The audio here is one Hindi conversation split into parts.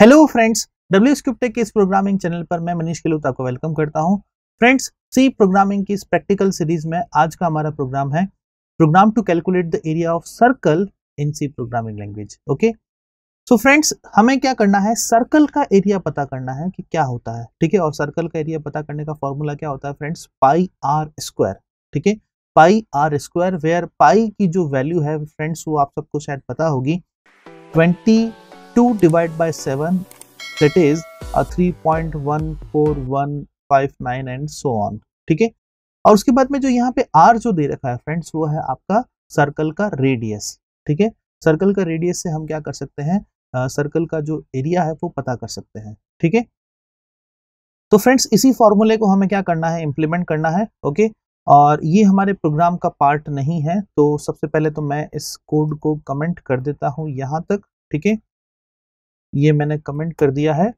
Hello friends W cube tech के इस प्रोग्रामिंग चैनल पर मैं मनीष किलोता को वेलकम करता हूं फ्रेंड्स सी प्रोग्रामिंग की इस प्रैक्टिकल सीरीज में आज का हमारा प्रोग्राम है program to calculate the area of circle in C programming language okay so friends हमें क्या करना है सर्कल का एरिया पता करना है कि क्या होता है ठीक है और सर्कल का एरिया पता करने का फॉर्मूला क्या होता है फ्रेंड्स पाई आर स्क्वायर ठीक है pi R square where pi की जो वैल्यू है फ्रेंड्स वो आप सबको शायद पता होगी twenty two divide by seven that is three point one four one five nine and so on ठीक है और उसके बाद में जो यहाँ पे आर जो दे रखा है फ्रेंड्स वो है आपका सर्कल का रेडियस ठीक है सर्कल का रेडियस से हम क्या कर सकते हैं आ, सर्कल का जो एरिया है वो पता कर सकते हैं ठीक है तो फ्रेंड्स इसी फॉर्मूले को हमें क्या करना है इम्प्लीमेंट करना है ओके और ये हमारे प्रोग्राम का पार्ट नहीं है तो सबसे पहले तो मैं इस कोड को कमेंट कर देता हूँ यहाँ तक ठीक है ये मैंने कमेंट कर दिया है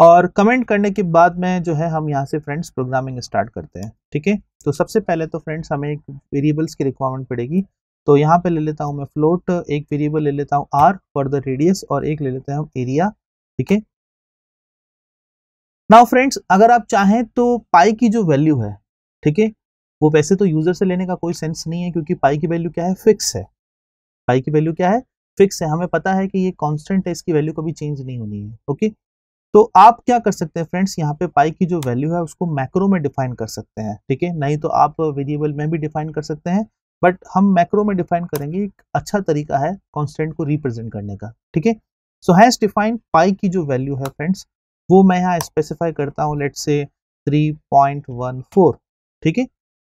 और कमेंट करने के बाद में जो है हम यहाँ से फ्रेंड्स प्रोग्रामिंग स्टार्ट करते हैं ठीक है तो सबसे पहले तो फ्रेंड्स हमें एक वेरिएबल्स की रिक्वायरमेंट पड़ेगी तो यहाँ पे ले लेता हूँ मैं फ्लोट एक वेरिएबल ले लेता हूँ आर फॉर द रेडियस और एक ले लेते हैं हम एरिया ठीक है नाउ फ्रेंड्स अगर आप चाहें तो पाई की जो वैल्यू है ठीक है वो वैसे तो यूजर से लेने का कोई सेंस नहीं है क्योंकि पाई की वैल्यू क्या है फिक्स है पाई की वैल्यू क्या है फिक्स है हमें पता है कि ये कॉन्स्टेंट है इसकी वैल्यू कभी चेंज नहीं होनी है ओके तो आप क्या कर सकते हैं फ्रेंड्स यहाँ पे पाई की जो वैल्यू है उसको मैक्रो में डिफाइन कर सकते हैं ठीक है नहीं तो आप वेरिएबल में भी डिफाइन कर सकते हैं बट हम मैक्रो में डिफाइन करेंगे एक अच्छा तरीका है कॉन्स्टेंट को रिप्रेजेंट करने का ठीक है सो हैज डिफाइन पाई की जो वैल्यू है फ्रेंड्स वो मैं यहाँ स्पेसिफाई करता हूँ लेट से फोर ठीक है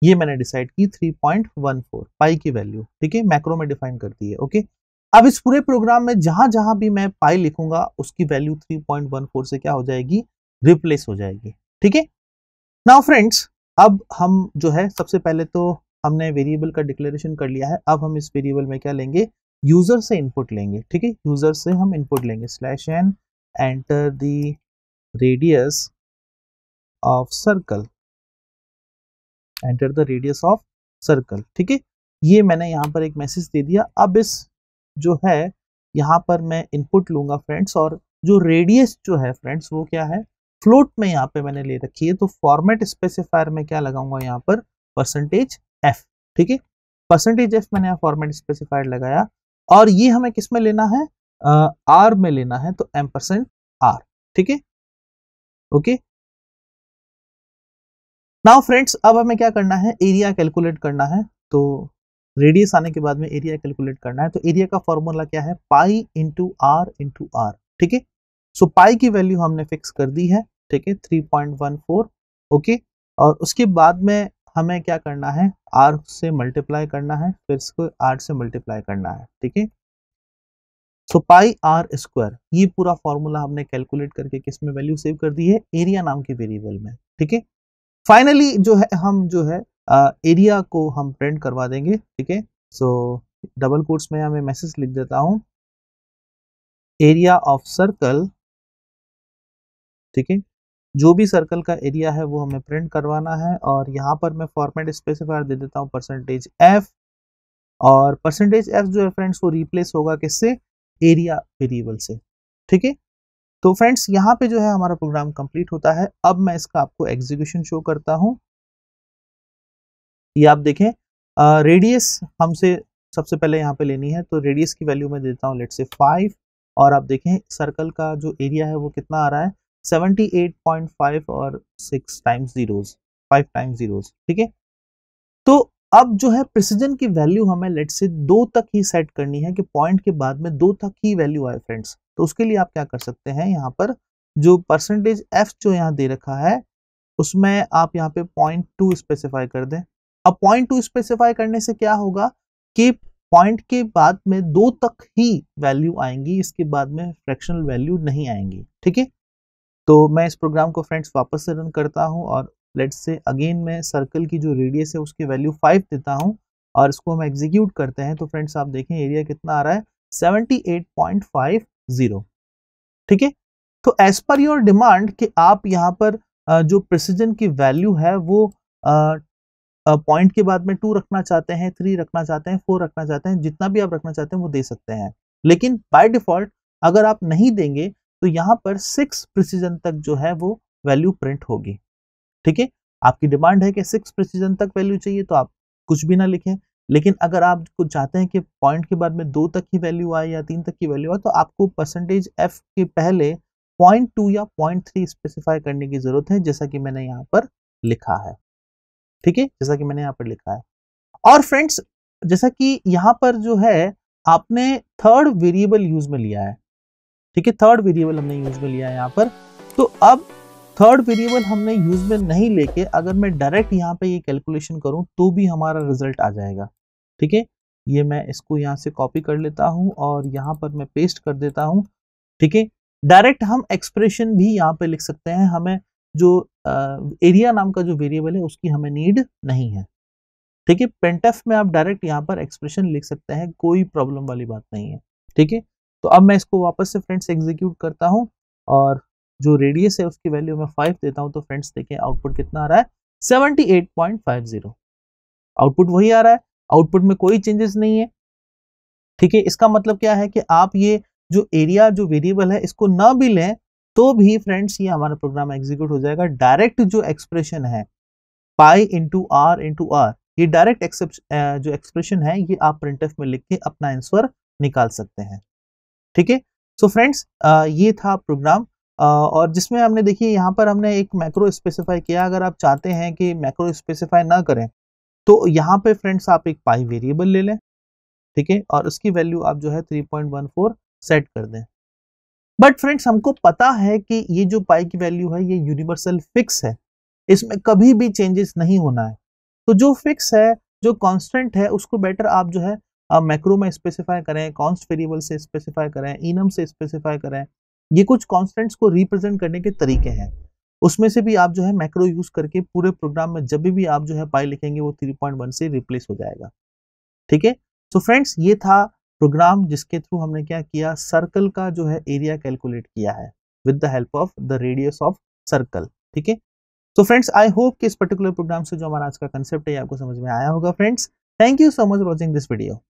ये मैंने डिसाइड की फोर पाई की वैल्यू ठीक है मैक्रो में डिफाइन करती है ओके okay? अब इस पूरे प्रोग्राम में जहां जहां भी मैं पाई लिखूंगा उसकी वैल्यू 3.14 से क्या हो जाएगी रिप्लेस हो जाएगी ठीक है नाउ फ्रेंड्स अब हम जो है सबसे पहले तो हमने वेरिएबल का डिक्लेरेशन कर लिया है अब हम इस वेरिएबल में क्या लेंगे यूजर से इनपुट लेंगे ठीक है यूजर से हम इनपुट लेंगे slash N enter the radius of circle enter the radius of circle ठीक है ये मैंने यहाँ पर एक मैसेज दे दिया अब इस जो है यहाँ पर मैं इनपुट लूंगा फ्रेंड्स और जो रेडियस जो है फ्रेंड्स वो क्या है फ्लोट में यहाँ पे मैंने ले रखी है तो फॉर्मेट स्पेसिफायर में क्या लगाऊंगा यहाँ पर परसेंटेज एफ ठीक है परसेंटेज एफ मैंने यहाँ फॉर्मेट स्पेसिफायर लगाया और ये हमें किस में लेना है आर uh, में लेना है तो एम परसेंट आर ठीक है ओके नाउ फ्रेंड्स अब हमें क्या करना है एरिया कैलकुलेट करना है तो रेडियस आने के बाद में एरिया कैलकुलेट करना है तो एरिया का फॉर्मूला क्या है pi into r into r ठीक है सो पाई की वैल्यू हमने फिक्स कर दी है ठीक है three point one four okay और उसके बाद में हमें क्या करना है आर से मल्टीप्लाई करना है फिर इसको आर से मल्टीप्लाई करना है ठीक है सो पाई आर स्क्वायर ये पूरा फॉर्मूला हमने कैलकुलेट करके किस में वैल्यू सेव कर दी है एरिया नाम के वेरिएबल में ठीक है फाइनली जो है हम जो है एरिया को हम प्रिंट करवा देंगे ठीक है सो डबल कोर्स में हमें मैसेज लिख देता हूँ एरिया ऑफ सर्कल ठीक है जो भी सर्कल का एरिया है वो हमें प्रिंट करवाना है और यहाँ पर मैं फॉर्मेट स्पेसिफायर दे देता हूँ परसेंटेज एफ और परसेंटेज एफ जो है फ्रेंड्स वो रिप्लेस होगा किससे एरिया वेरिएबल से ठीक है तो फ्रेंड्स यहाँ पे जो है हमारा प्रोग्राम कंप्लीट होता है अब मैं इसका आपको एग्जीक्यूशन शो करता हूँ ये आप देखें रेडियस हमसे सबसे पहले यहाँ पे लेनी है तो रेडियस की वैल्यू मैं देता हूँ लेट से फाइव और आप देखें सर्कल का जो एरिया है वो कितना आ रहा है फाइव और six times zeros five times zeros ठीक है तो अब जो है प्रिसीजन की वैल्यू हमें लेट से दो तक ही सेट करनी है कि पॉइंट के बाद में दो तक ही वैल्यू आए फ्रेंड्स तो उसके लिए आप क्या कर सकते हैं यहाँ पर जो परसेंटेज एफ जो यहाँ दे रखा है उसमें आप यहाँ पे पॉइंट टू स्पेसिफाई कर दें अब पॉइंट टू स्पेसिफाई करने से क्या होगा कि पॉइंट के बाद में दो तक ही वैल्यू आएंगी इसके बाद में फ्रैक्शनल वैल्यू नहीं आएंगी ठीक है तो मैं इस प्रोग्राम को फ्रेंड्स वापस से रन करता हूँ और लेट्स से अगेन मैं सर्कल की जो रेडियस है उसकी वैल्यू फाइव देता हूँ और इसको हम एग्जीक्यूट करते हैं तो फ्रेंड्स आप देखें एरिया कितना आ रहा है seventy eight point five zero ठीक है तो एज पर योर डिमांड कि आप यहाँ पर जो प्रिसीजन की वैल्यू है वो पॉइंट के बाद में टू रखना चाहते हैं थ्री रखना चाहते हैं फोर रखना चाहते हैं जितना भी आप रखना चाहते हैं वो दे सकते हैं लेकिन बाय डिफॉल्ट अगर आप नहीं देंगे तो यहाँ पर सिक्स प्रिसीजन तक जो है वो वैल्यू प्रिंट होगी ठीक है आपकी डिमांड है कि सिक्स प्रिसीजन तक वैल्यू चाहिए तो आप कुछ भी ना लिखें लेकिन अगर आप कुछ चाहते हैं कि पॉइंट के बाद में दो तक की वैल्यू आए या तीन तक की वैल्यू आए तो आपको परसेंटेज एफ के पहले पॉइंट टू या पॉइंट थ्री स्पेसिफाई करने की जरूरत है जैसा कि मैंने यहाँ पर लिखा है ठीक है जैसा कि मैंने यहाँ पर लिखा है और फ्रेंड्स जैसा कि यहाँ पर जो है आपने थर्ड वेरिएबल यूज में लिया है ठीक है थर्ड वेरिएबल हमने यूज में लिया है यहाँ पर तो अब थर्ड वेरिएबल हमने यूज में नहीं लेके अगर मैं डायरेक्ट यहाँ पे ये कैलकुलेशन करूँ तो भी हमारा रिजल्ट आ जाएगा ठीक है ये मैं इसको यहाँ से कॉपी कर लेता हूँ और यहाँ पर मैं पेस्ट कर देता हूँ ठीक है डायरेक्ट हम एक्सप्रेशन भी यहाँ पे लिख सकते हैं हमें जो एरिया नाम का जो वेरिएबल है उसकी हमें नीड नहीं है ठीक है पेंटेफ में आप डायरेक्ट यहाँ पर एक्सप्रेशन लिख सकते हैं कोई प्रॉब्लम वाली बात नहीं है ठीक है तो अब मैं इसको वापस से फ्रेंड्स एग्जीक्यूट करता हूँ और जो रेडियस है उसकी वैल्यू मैं फाइव देता हूँ तो फ्रेंड्स देखें आउटपुट कितना आ रहा है seventy eight point five zero output वही आ रहा है आउटपुट में कोई चेंजेस नहीं है ठीक है इसका मतलब क्या है कि आप ये जो एरिया जो वेरिएबल है इसको ना भी लें तो भी फ्रेंड्स ये हमारा प्रोग्राम एग्जीक्यूट हो जाएगा डायरेक्ट जो एक्सप्रेशन है pi into r into r ये डायरेक्ट जो एक्सप्रेशन है ये आप प्रिंट में लिख के अपना आंसर निकाल सकते हैं ठीक है सो फ्रेंड्स ये था प्रोग्राम और जिसमें हमने देखिए यहाँ पर हमने एक मैक्रो स्पेसिफाई किया अगर आप चाहते हैं कि मैक्रो स्पेसिफाई ना करें तो यहाँ पे फ्रेंड्स आप एक पाई वेरिएबल ले लें ठीक है और उसकी वैल्यू आप जो है 3.14 सेट कर दें बट फ्रेंड्स हमको पता है कि ये जो पाई की वैल्यू है ये यूनिवर्सल फिक्स है इसमें कभी भी चेंजेस नहीं होना है तो जो फिक्स है जो कांस्टेंट है उसको बेटर आप जो है मैक्रो में स्पेसिफाई करें कॉन्स्ट वेरिएबल से स्पेसिफाई करें इनम से स्पेसिफाई करें ये कुछ कॉन्स्टेंट्स को रिप्रेजेंट करने के तरीके हैं उसमें से भी आप जो है मैक्रो यूज करके पूरे प्रोग्राम में जब भी आप जो है पाई लिखेंगे वो वन से रिप्लेस हो जाएगा ठीक है सो फ्रेंड्स ये था प्रोग्राम जिसके थ्रू हमने क्या किया सर्कल का जो है एरिया कैलकुलेट किया है with the help of the radius of circle ठीक है तो फ्रेंड्स आई होप कि इस पर्टिकुलर प्रोग्राम से जो हमारा आज का कंसेप्ट है आपको समझ में आया होगा friends thank you so much watching this video